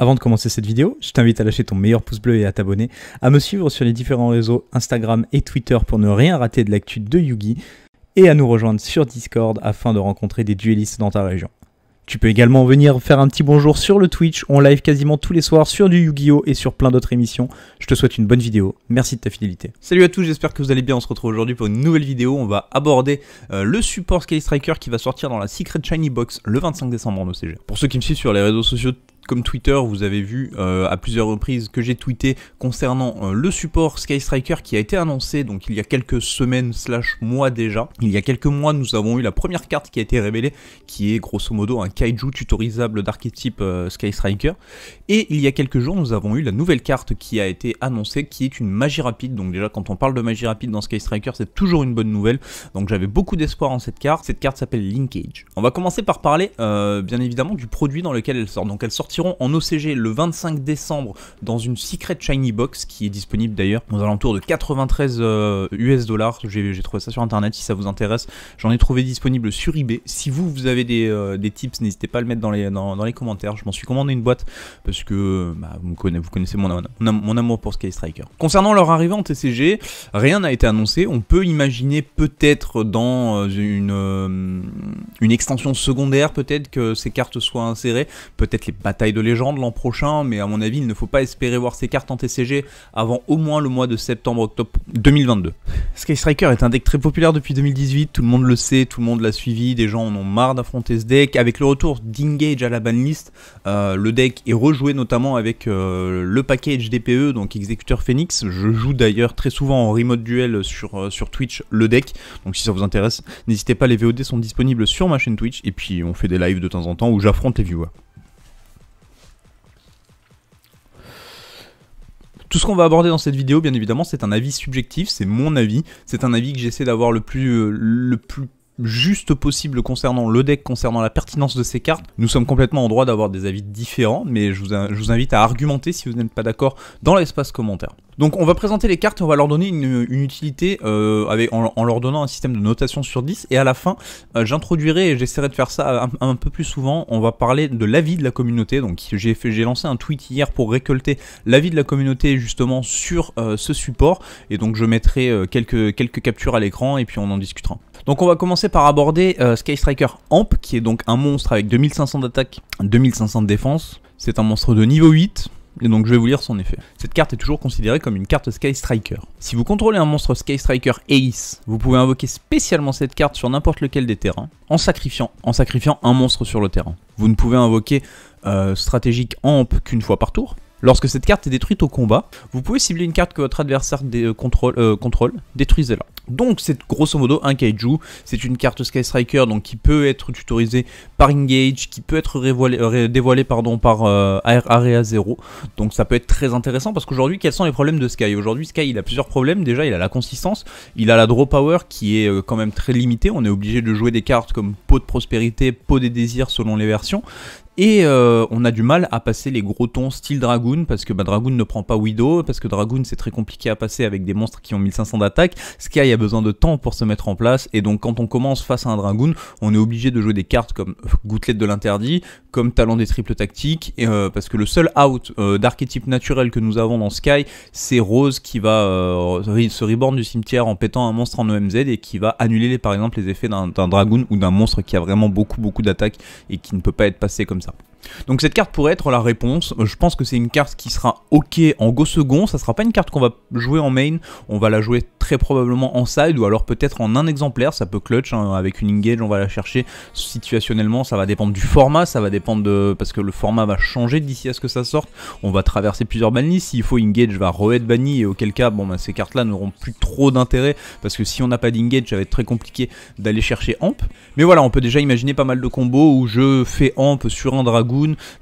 Avant de commencer cette vidéo, je t'invite à lâcher ton meilleur pouce bleu et à t'abonner, à me suivre sur les différents réseaux Instagram et Twitter pour ne rien rater de l'actu de Yugi, et à nous rejoindre sur Discord afin de rencontrer des duellistes dans ta région. Tu peux également venir faire un petit bonjour sur le Twitch, on live quasiment tous les soirs sur du Yu-Gi-Oh! et sur plein d'autres émissions. Je te souhaite une bonne vidéo, merci de ta fidélité. Salut à tous, j'espère que vous allez bien, on se retrouve aujourd'hui pour une nouvelle vidéo, on va aborder euh, le support Sky Striker qui va sortir dans la Secret Shiny Box le 25 décembre en OCG. E pour ceux qui me suivent sur les réseaux sociaux comme Twitter, vous avez vu euh, à plusieurs reprises que j'ai tweeté concernant euh, le support Sky Striker qui a été annoncé donc il y a quelques semaines slash mois déjà. Il y a quelques mois, nous avons eu la première carte qui a été révélée, qui est grosso modo un kaiju tutorisable d'archétype euh, Sky Striker. Et il y a quelques jours, nous avons eu la nouvelle carte qui a été annoncée, qui est une magie rapide. Donc déjà, quand on parle de magie rapide dans Sky Striker, c'est toujours une bonne nouvelle. Donc j'avais beaucoup d'espoir en cette carte. Cette carte s'appelle Linkage. On va commencer par parler, bien évidemment, du produit dans lequel elle sort. Donc elle sort en OCG le 25 décembre dans une Secret Shiny Box qui est disponible d'ailleurs aux alentours de 93 euh, US dollars. J'ai trouvé ça sur internet si ça vous intéresse. J'en ai trouvé disponible sur eBay. Si vous, vous avez des, euh, des tips, n'hésitez pas à le mettre dans les, dans, les commentaires. Je m'en suis commandé une boîte parce que bah, vous, connaissez, mon, amour pour Sky Striker. Concernant leur arrivée en TCG, rien n'a été annoncé. On peut imaginer peut-être dans euh, une, une extension secondaire, peut-être que ces cartes soient insérées, peut-être les taille de légende l'an prochain, mais à mon avis, il ne faut pas espérer voir ses cartes en TCG avant au moins le mois de septembre-octobre 2022. Sky Striker est un deck très populaire depuis 2018, tout le monde le sait, tout le monde l'a suivi, des gens en ont marre d'affronter ce deck. Avec le retour d'Engage à la banlist, euh, le deck est rejoué notamment avec euh, le package DPE, donc Exécuteur Phoenix. Je joue d'ailleurs très souvent en remote duel sur, euh, sur Twitch le deck, donc si ça vous intéresse, n'hésitez pas, les VOD sont disponibles sur ma chaîne Twitch, et puis on fait des lives de temps en temps où j'affronte les viewers. Tout ce qu'on va aborder dans cette vidéo, bien évidemment, c'est un avis subjectif, c'est mon avis, c'est un avis que j'essaie d'avoir le plus, euh, le plus juste possible concernant le deck, concernant la pertinence de ces cartes. Nous sommes complètement en droit d'avoir des avis différents, mais je vous, invite à argumenter si vous n'êtes pas d'accord dans l'espace commentaire. Donc on va présenter les cartes on va leur donner une, utilité euh, en, leur donnant un système de notation sur 10 et à la fin euh, j'introduirai et j'essaierai de faire ça un, peu plus souvent, on va parler de l'avis de la communauté, donc j'ai lancé un tweet hier pour récolter l'avis de la communauté justement sur euh, ce support et donc je mettrai quelques captures à l'écran et puis on en discutera. Donc on va commencer par aborder euh, Sky Striker Amp, qui est donc un monstre avec 2500 d'attaque, 2500 de défense. C'est un monstre de niveau 8, et donc je vais vous lire son effet. Cette carte est toujours considérée comme une carte Sky Striker. Si vous contrôlez un monstre Sky Striker Ace, vous pouvez invoquer spécialement cette carte sur n'importe lequel des terrains, en sacrifiant, en sacrifiant un monstre sur le terrain. Vous ne pouvez invoquer euh, stratégique Amp qu'une fois par tour, Lorsque cette carte est détruite au combat, vous pouvez cibler une carte que votre adversaire euh, euh, contrôle, détruisez-la. Donc c'est grosso modo un kaiju, c'est une carte Sky Striker donc qui peut être tutorisée par Engage, qui peut être euh, dévoilée pardon, par Area 0. Donc ça peut être très intéressant parce qu'aujourd'hui quels sont les problèmes de Sky Aujourd'hui Sky a plusieurs problèmes, déjà il a la consistance, il a la draw power qui est quand même très limitée, on est obligé de jouer des cartes comme pot de prospérité, pot des désirs selon les versions, et euh, on a du mal à passer les gros tons style Dragoon, parce que bah, Dragoon ne prend pas Widow, parce que Dragoon c'est très compliqué à passer avec des monstres qui ont 1500 d'attaque. Sky a besoin de temps pour se mettre en place, et donc quand on commence face à un Dragoon, on est obligé de jouer des cartes comme euh, Gouttelette de l'Interdit, comme Talent des Triples Tactiques, euh, parce que le seul out d'archétype naturel que nous avons dans Sky, c'est Rose qui va se reborn du cimetière en pétant un monstre en OMZ e et qui va annuler par exemple les effets d'un Dragoon ou d'un monstre qui a vraiment beaucoup beaucoup d'attaques et qui ne peut pas être passé comme ça. 있어 Donc cette carte pourrait être la réponse. Euh, je pense que c'est une carte qui sera ok en go second. Ça sera pas une carte qu'on va jouer en main. On va la jouer très probablement en side ou alors peut-être en un exemplaire. Ça peut clutch hein. avec une engage. On va la chercher situationnellement. Ça va dépendre du format. Ça va dépendre de parce que le format va changer d'ici à ce que ça sorte. On va traverser plusieurs bannies, S'il faut engage, va re être banni et auquel cas bon bah, ces cartes là n'auront plus trop d'intérêt parce que si on n'a pas d'engage, ça va être très compliqué d'aller chercher amp. Mais voilà, on peut déjà imaginer pas mal de combos où je fais amp sur un dragon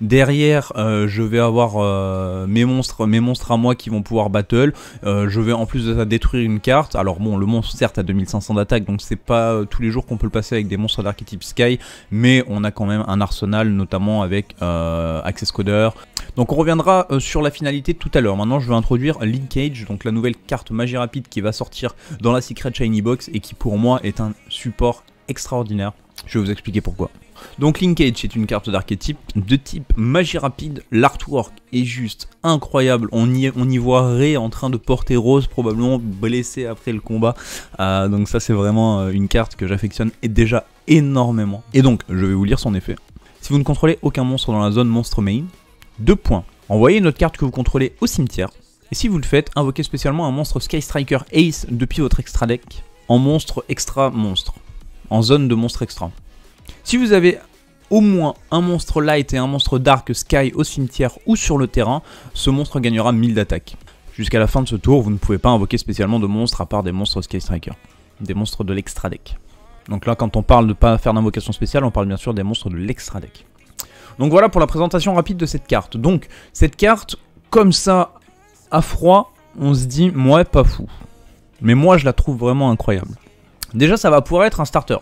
Derrière, euh, je vais avoir euh, mes monstres, mes monstres à moi qui vont pouvoir battle. Euh, je vais en plus de ça détruire une carte. Alors bon, le monstre certes a 2500 d'attaque, donc c'est pas tous les jours qu'on peut le passer avec des monstres d'archétype Sky, mais on a quand même un arsenal, notamment avec Access Coder. Donc on reviendra sur la finalité tout à l'heure. Maintenant, je vais introduire Linkage, donc la nouvelle carte magie rapide qui va sortir dans la Secret Shiny Box et qui pour moi est un support extraordinaire. Je vais vous expliquer pourquoi. Donc Linkage est une carte d'archétype de type magie rapide, l'artwork est juste incroyable, on y, voit Ray en train de porter Rose probablement blessé après le combat, euh, donc ça c'est vraiment euh, une carte que j'affectionne déjà énormément. Et donc je vais vous lire son effet. Si vous ne contrôlez aucun monstre dans la zone monstre main, 2 points. Envoyez une autre carte que vous contrôlez au cimetière, et si vous le faites, invoquez spécialement un monstre Sky Striker Ace depuis votre extra deck en monstre extra monstre, en zone de monstre extra. Si vous avez au moins un monstre light et un monstre dark sky au cimetière ou sur le terrain, ce monstre gagnera 1000 d'attaque. Jusqu'à la fin de ce tour, vous ne pouvez pas invoquer spécialement de monstres à part des monstres Sky Striker, des monstres de l'extra deck. Donc là, quand on parle de pas faire d'invocation spéciale, on parle bien sûr des monstres de l'extra deck. Donc voilà pour la présentation rapide de cette carte. Donc, cette carte, comme ça, à froid, on se dit, moi, pas fou. Mais moi, je la trouve vraiment incroyable. Déjà, ça va pouvoir être un starter.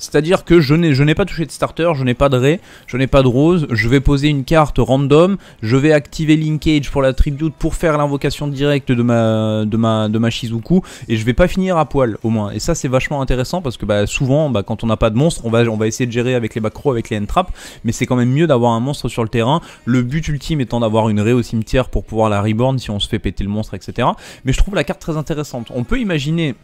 C'est-à-dire que je n'ai pas touché de starter, je n'ai pas de Ray, je n'ai pas de Rose, je vais poser une carte random, je vais activer Linkage pour la tribute pour faire l'invocation directe de ma, de, ma, de ma Shizuku, et je vais pas finir à poil au moins. Et ça c'est vachement intéressant parce que bah, souvent bah, quand on n'a pas de monstre, on va, on va essayer de gérer avec les macros, avec les entraps, mais c'est quand même mieux d'avoir un monstre sur le terrain. Le but ultime étant d'avoir une Ray au cimetière pour pouvoir la reborn si on se fait péter le monstre, etc. Mais je trouve la carte très intéressante. On peut imaginer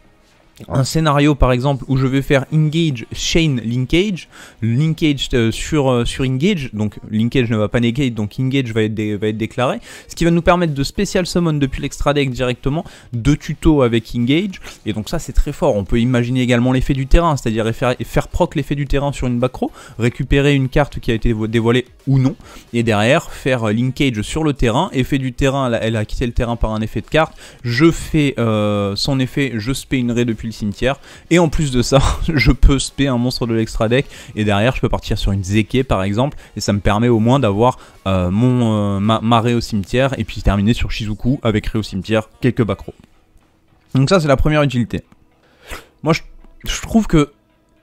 un scénario par exemple où je vais faire engage chain linkage, linkage euh, sur, euh, sur engage, donc linkage ne va pas negate, donc engage va être, va être déclaré, ce qui va nous permettre de spécial summon depuis l'extra deck directement de tuto avec engage, et donc ça c'est très fort, on peut imaginer également l'effet du terrain, c'est-à-dire faire, faire proc l'effet du terrain sur une backrow, récupérer une carte qui a été dévoilée ou non, et derrière faire euh, linkage sur le terrain, effet du terrain, elle a, quitté le terrain par un effet de carte, je fais son effet, je spé une raie depuis cimetière. Et en plus de ça, je peux spé un monstre de l'extra deck. Et derrière, je peux partir sur une Zeke par exemple. Et ça me permet au moins d'avoir euh, mon euh, ma, au cimetière. Et puis terminer sur Shizuku avec Ré au cimetière, quelques bacros Donc ça, c'est la première utilité. Moi, je trouve que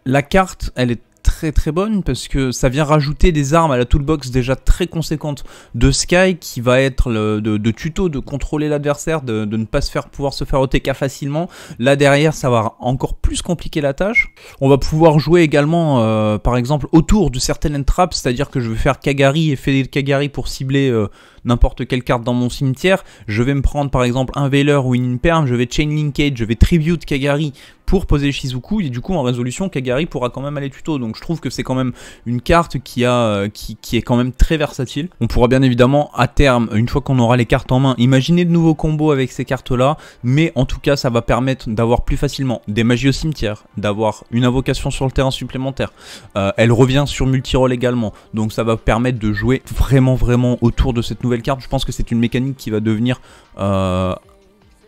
la carte, elle est très très bonne parce que ça vient rajouter des armes à la toolbox déjà très conséquente de Sky qui va être de, tuto, de contrôler l'adversaire, de, ne pas se faire pouvoir se faire OTK facilement. Là derrière, ça va encore plus compliquer la tâche. On va pouvoir jouer également euh, par exemple autour de certaines entraps, c'est-à-dire que je vais faire Kagari et Fede Kagari pour cibler... Euh, n'importe quelle carte dans mon cimetière, je vais me prendre par exemple un Veiler ou une perme. je vais Chain Linkage, je vais Tribute Kagari pour poser Shizuku et du coup en résolution Kagari pourra quand même aller tuto donc je trouve que c'est quand même une carte qui, a, euh, qui, est quand même très versatile on pourra bien évidemment à terme une fois qu'on aura les cartes en main imaginer de nouveaux combos avec ces cartes là mais en tout cas ça va permettre d'avoir plus facilement des magies au cimetière d'avoir une invocation sur le terrain supplémentaire euh, elle revient sur multi-roll également donc ça va permettre de jouer vraiment vraiment autour de cette nouvelle carte, je pense que c'est une mécanique qui va devenir euh,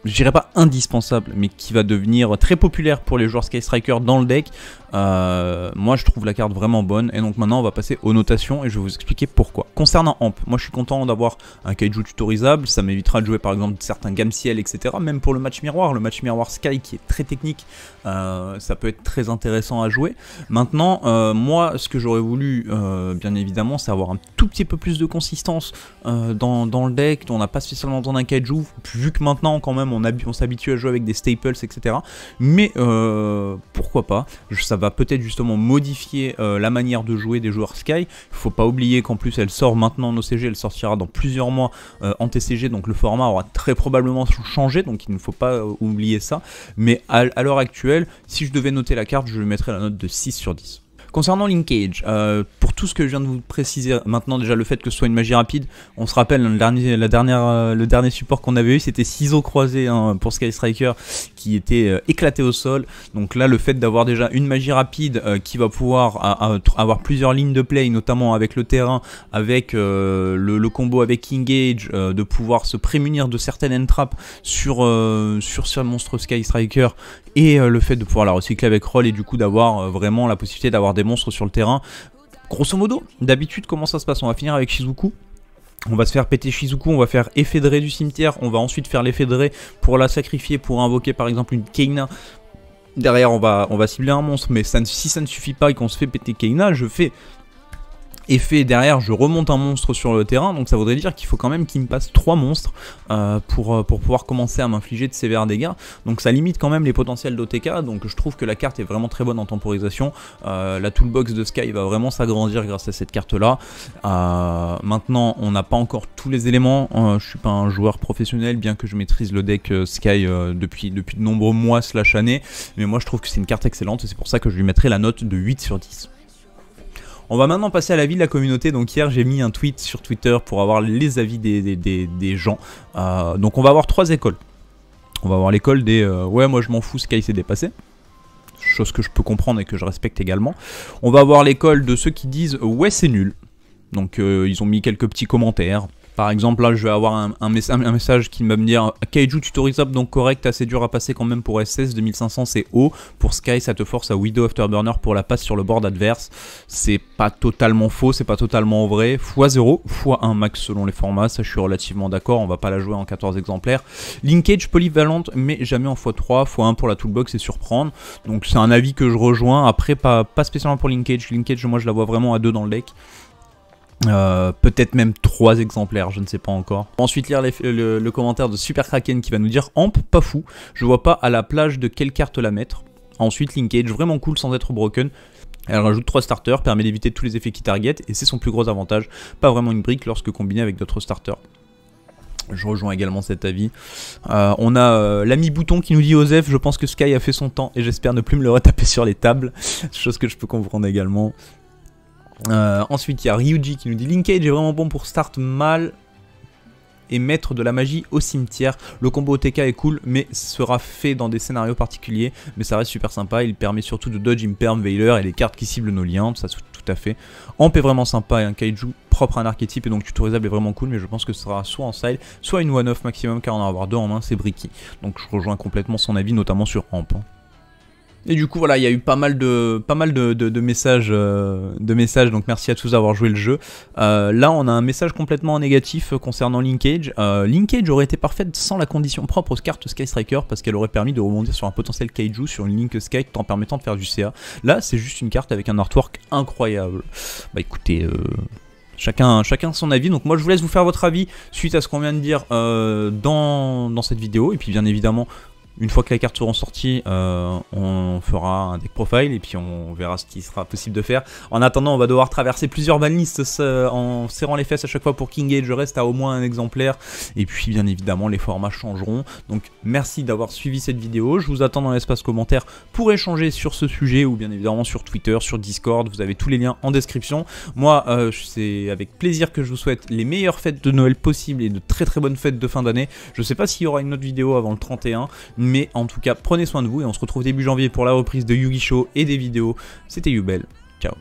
je dirais pas indispensable, mais qui va devenir très populaire pour les joueurs Sky Striker dans le deck. Euh, moi, je trouve la carte vraiment bonne. Et donc maintenant, on va passer aux notations et je vais vous expliquer pourquoi. Concernant Amp, moi, je suis content d'avoir un kaiju tutorisable. Ça m'évitera de jouer, par exemple, certains ciel etc. Même pour le match miroir, le match miroir Sky qui est très technique, euh, ça peut être très intéressant à jouer. Maintenant, euh, moi, ce que j'aurais voulu, bien évidemment, c'est avoir un tout petit peu plus de consistance dans, le deck. On n'a pas spécialement besoin d'un kaiju, vu que maintenant, quand même, on, on s'habitue à jouer avec des staples, etc. Mais euh, pourquoi pas Ça va peut-être justement modifier euh, la manière de jouer des joueurs Sky. Il Faut pas oublier qu'en plus elle sort maintenant en OCG, elle sortira dans plusieurs mois euh, en TCG, donc le format aura très probablement changé, donc il ne faut pas oublier ça. Mais à, l'heure actuelle, si je devais noter la carte, je lui mettrais la note de 6 sur 10. Concernant Linkage, euh, pour tout ce que je viens de vous préciser maintenant, déjà le fait que ce soit une magie rapide, on se rappelle, le dernier, la dernière, euh, le dernier support qu'on avait eu, c'était ciseaux croisés hein, pour Sky Striker qui était euh, éclaté au sol. Donc là, le fait d'avoir déjà une magie rapide euh, qui va pouvoir avoir plusieurs lignes de play, notamment avec le terrain, avec le, combo avec King Age, de pouvoir se prémunir de certaines entraps sur, sur ce monstre Sky Striker et le fait de pouvoir la recycler avec Roll et du coup d'avoir vraiment la possibilité d'avoir des monstres sur le terrain Grosso modo, d'habitude, comment ça se passe On va finir avec Shizuku. On va se faire péter Shizuku, on va faire ré du cimetière, on va ensuite faire ré pour la sacrifier, pour invoquer par exemple une Keina. Derrière, on va, on va cibler un monstre, mais si ça ne suffit pas et qu'on se fait péter Keina, je fais fait derrière je remonte un monstre sur le terrain donc ça voudrait dire qu'il faut quand même qu'il me passe 3 monstres euh, pour, euh, pour pouvoir commencer à m'infliger de sévères dégâts donc ça limite quand même les potentiels d'OTK donc je trouve que la carte est vraiment très bonne en temporisation euh, la toolbox de Sky va vraiment s'agrandir grâce à cette carte là maintenant on n'a pas encore tous les éléments je suis pas un joueur professionnel bien que je maîtrise le deck Sky depuis, depuis de nombreux mois slash années mais moi je trouve que c'est une carte excellente et c'est pour ça que je lui mettrai la note de 8 sur 10 on va maintenant passer à l'avis de la communauté. Donc hier j'ai mis un tweet sur Twitter pour avoir les avis des, gens. Euh, donc on va avoir trois écoles. On va avoir l'école des euh, ouais moi je m'en fous, Sky s'est dépassé chose que je peux comprendre et que je respecte également. On va avoir l'école de ceux qui disent ouais c'est nul. Donc euh, ils ont mis quelques petits commentaires. Par exemple, là, je vais avoir un, message qui va me dire Kaiju tutorisable, donc correct, assez dur à passer quand même pour SS, 2500 c'est haut. Pour Sky, ça te force à Widow Afterburner pour la passe sur le board adverse. C'est pas totalement faux, c'est pas totalement vrai. x0, x1 max selon les formats, ça je suis relativement d'accord, on va pas la jouer en 14 exemplaires. Linkage polyvalente, mais jamais en x3, x1 pour la toolbox et surprendre. Donc c'est un avis que je rejoins. Après, pas, pas spécialement pour Linkage. Linkage, moi je la vois vraiment à deux dans le deck. Euh, peut-être même trois exemplaires, je ne sais pas encore. Ensuite lire le, commentaire de Super Kraken qui va nous dire Amp, pas fou, je vois pas à la plage de quelle carte la mettre. Ensuite Linkage, vraiment cool sans être broken. Elle rajoute 3 starters, permet d'éviter tous les effets qui target, et c'est son plus gros avantage, pas vraiment une brique lorsque combiné avec d'autres starters. Je rejoins également cet avis. Euh, on a euh, l'ami Bouton qui nous dit Joseph, je pense que Sky a fait son temps et j'espère ne plus me le retaper sur les tables. Chose que je peux comprendre également. Euh, ensuite, il y a Ryuji qui nous dit Linkage est vraiment bon pour start mal et mettre de la magie au cimetière. Le combo OTK est cool, mais sera fait dans des scénarios particuliers. Mais ça reste super sympa. Il permet surtout de dodge Imperm, Veiler et les cartes qui ciblent nos liens. Ça, tout à fait. Amp est vraiment sympa et un kaiju propre à un archétype et donc tutorisable est vraiment cool. Mais je pense que ce sera soit en side, soit une one-off maximum car en avoir deux en main, c'est Bricky. Donc je rejoins complètement son avis, notamment sur Amp. Hein. Et du coup, voilà, il y a eu pas mal de, pas mal de, messages, euh, de messages. Donc merci à tous d'avoir joué le jeu. Euh, là, on a un message complètement négatif concernant Linkage. Euh, Linkage aurait été parfaite sans la condition propre aux cartes Sky Striker parce qu'elle aurait permis de rebondir sur un potentiel kaiju sur une Link Sky tout en permettant de faire du CA. Là, c'est juste une carte avec un artwork incroyable. Bah écoutez. Chacun, chacun son avis. Donc moi je vous laisse vous faire votre avis suite à ce qu'on vient de dire dans, dans, cette vidéo. Et puis bien évidemment, une fois que les cartes seront sorties, euh, on fera un deck profile et puis on verra ce qui sera possible de faire. En attendant, on va devoir traverser plusieurs banlistes euh, en serrant les fesses à chaque fois pour King Gate. Je reste à au moins un exemplaire. Et puis, bien évidemment, les formats changeront. Donc, merci d'avoir suivi cette vidéo. Je vous attends dans l'espace commentaire pour échanger sur ce sujet ou bien évidemment sur Twitter, sur Discord. Vous avez tous les liens en description. Moi, euh, c'est avec plaisir que je vous souhaite les meilleures fêtes de Noël possibles et de très très bonnes fêtes de fin d'année. Je ne sais pas s'il y aura une autre vidéo avant le 31. Mais en tout cas, prenez soin de vous et on se retrouve début janvier pour la reprise de Yugi Show et des vidéos. C'était Yubel. Ciao.